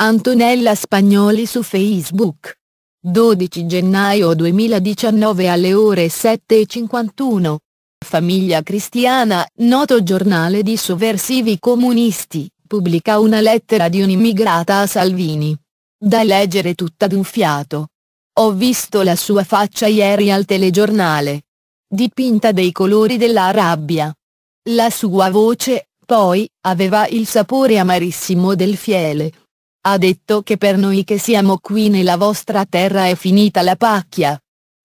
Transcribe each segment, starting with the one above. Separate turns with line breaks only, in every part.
Antonella Spagnoli su Facebook. 12 gennaio 2019 alle ore 7.51. Famiglia Cristiana, noto giornale di sovversivi comunisti, pubblica una lettera di un'immigrata a Salvini. Da leggere tutta d'un fiato. Ho visto la sua faccia ieri al telegiornale. Dipinta dei colori della rabbia. La sua voce, poi, aveva il sapore amarissimo del fiele ha detto che per noi che siamo qui nella vostra terra è finita la pacchia.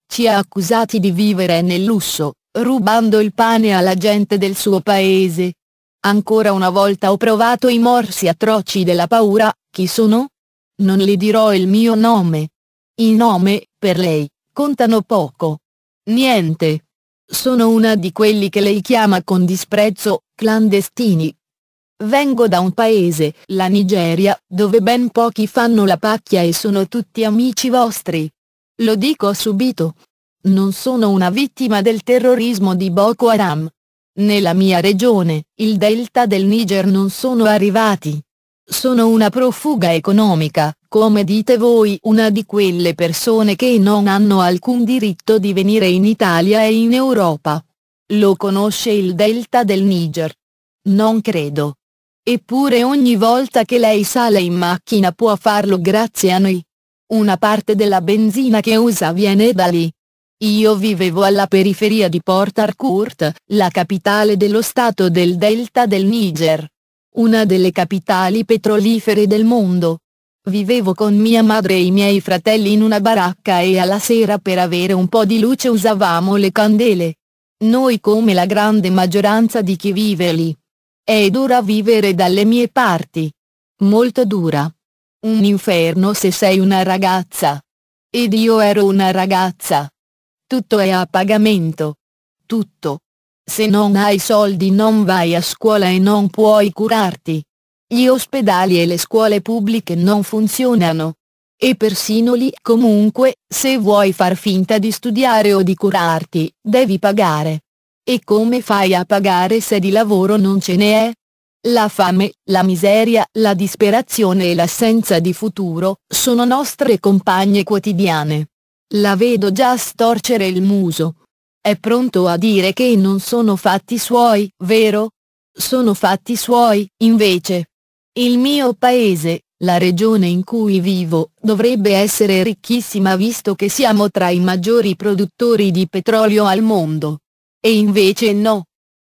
Ci ha accusati di vivere nel lusso, rubando il pane alla gente del suo paese. Ancora una volta ho provato i morsi atroci della paura, chi sono? Non le dirò il mio nome. I nome, per lei, contano poco. Niente. Sono una di quelli che lei chiama con disprezzo, clandestini, Vengo da un paese, la Nigeria, dove ben pochi fanno la pacchia e sono tutti amici vostri. Lo dico subito. Non sono una vittima del terrorismo di Boko Haram. Nella mia regione, il delta del Niger non sono arrivati. Sono una profuga economica, come dite voi una di quelle persone che non hanno alcun diritto di venire in Italia e in Europa. Lo conosce il delta del Niger? Non credo. Eppure ogni volta che lei sale in macchina può farlo grazie a noi. Una parte della benzina che usa viene da lì. Io vivevo alla periferia di Port Harcourt, la capitale dello stato del delta del Niger. Una delle capitali petrolifere del mondo. Vivevo con mia madre e i miei fratelli in una baracca e alla sera per avere un po' di luce usavamo le candele. Noi come la grande maggioranza di chi vive lì. È dura vivere dalle mie parti. Molto dura. Un inferno se sei una ragazza. Ed io ero una ragazza. Tutto è a pagamento. Tutto. Se non hai soldi non vai a scuola e non puoi curarti. Gli ospedali e le scuole pubbliche non funzionano. E persino lì comunque, se vuoi far finta di studiare o di curarti, devi pagare. E come fai a pagare se di lavoro non ce ne è? La fame, la miseria, la disperazione e l'assenza di futuro, sono nostre compagne quotidiane. La vedo già storcere il muso. È pronto a dire che non sono fatti suoi, vero? Sono fatti suoi, invece. Il mio paese, la regione in cui vivo, dovrebbe essere ricchissima visto che siamo tra i maggiori produttori di petrolio al mondo. E invece no.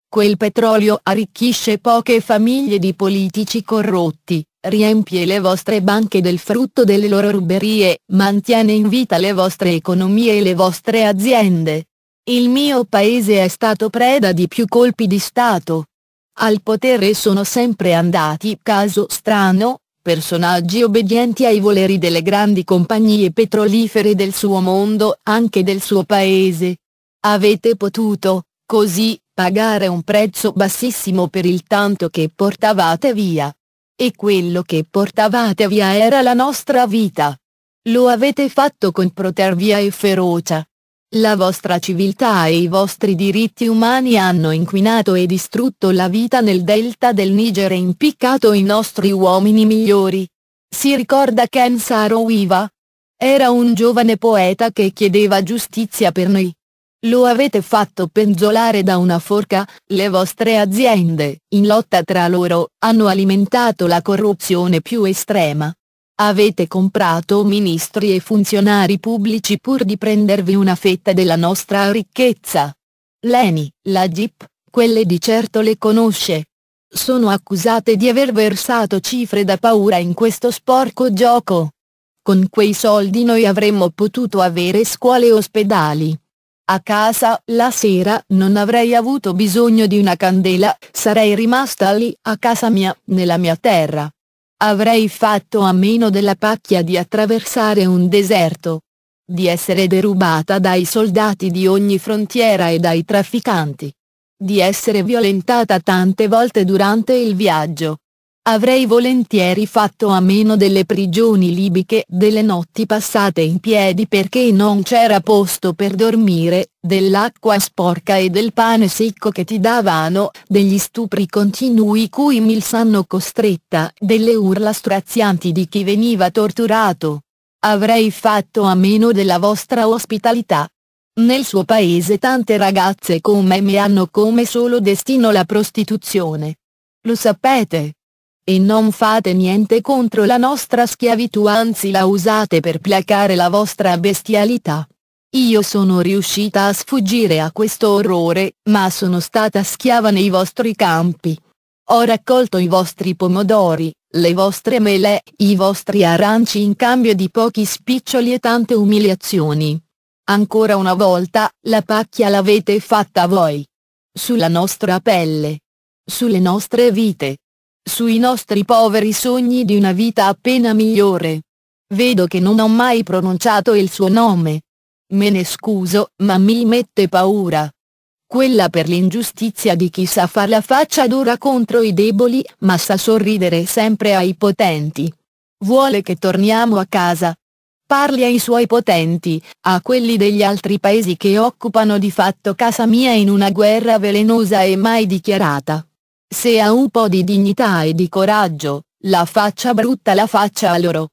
Quel petrolio arricchisce poche famiglie di politici corrotti, riempie le vostre banche del frutto delle loro ruberie, mantiene in vita le vostre economie e le vostre aziende. Il mio paese è stato preda di più colpi di Stato. Al potere sono sempre andati, caso strano, personaggi obbedienti ai voleri delle grandi compagnie petrolifere del suo mondo, anche del suo paese Avete potuto, così, pagare un prezzo bassissimo per il tanto che portavate via. E quello che portavate via era la nostra vita. Lo avete fatto con protervia e ferocia. La vostra civiltà e i vostri diritti umani hanno inquinato e distrutto la vita nel delta del Niger e impiccato i nostri uomini migliori. Si ricorda Ken Saro Sarowiva? Era un giovane poeta che chiedeva giustizia per noi. Lo avete fatto penzolare da una forca, le vostre aziende, in lotta tra loro, hanno alimentato la corruzione più estrema. Avete comprato ministri e funzionari pubblici pur di prendervi una fetta della nostra ricchezza. Leni, la GIP, quelle di certo le conosce. Sono accusate di aver versato cifre da paura in questo sporco gioco. Con quei soldi noi avremmo potuto avere scuole e ospedali a casa, la sera, non avrei avuto bisogno di una candela, sarei rimasta lì, a casa mia, nella mia terra. Avrei fatto a meno della pacchia di attraversare un deserto. Di essere derubata dai soldati di ogni frontiera e dai trafficanti. Di essere violentata tante volte durante il viaggio. Avrei volentieri fatto a meno delle prigioni libiche, delle notti passate in piedi perché non c'era posto per dormire, dell'acqua sporca e del pane secco che ti davano, degli stupri continui cui mi sanno costretta, delle urla strazianti di chi veniva torturato. Avrei fatto a meno della vostra ospitalità. Nel suo paese tante ragazze come me hanno come solo destino la prostituzione. Lo sapete? E non fate niente contro la nostra schiavitù anzi la usate per placare la vostra bestialità. Io sono riuscita a sfuggire a questo orrore, ma sono stata schiava nei vostri campi. Ho raccolto i vostri pomodori, le vostre mele, i vostri aranci in cambio di pochi spiccioli e tante umiliazioni. Ancora una volta, la pacchia l'avete fatta voi. Sulla nostra pelle. Sulle nostre vite sui nostri poveri sogni di una vita appena migliore. Vedo che non ho mai pronunciato il suo nome. Me ne scuso, ma mi mette paura. Quella per l'ingiustizia di chi sa far la faccia dura contro i deboli, ma sa sorridere sempre ai potenti. Vuole che torniamo a casa. Parli ai suoi potenti, a quelli degli altri paesi che occupano di fatto casa mia in una guerra velenosa e mai dichiarata. Se ha un po' di dignità e di coraggio, la faccia brutta la faccia a loro.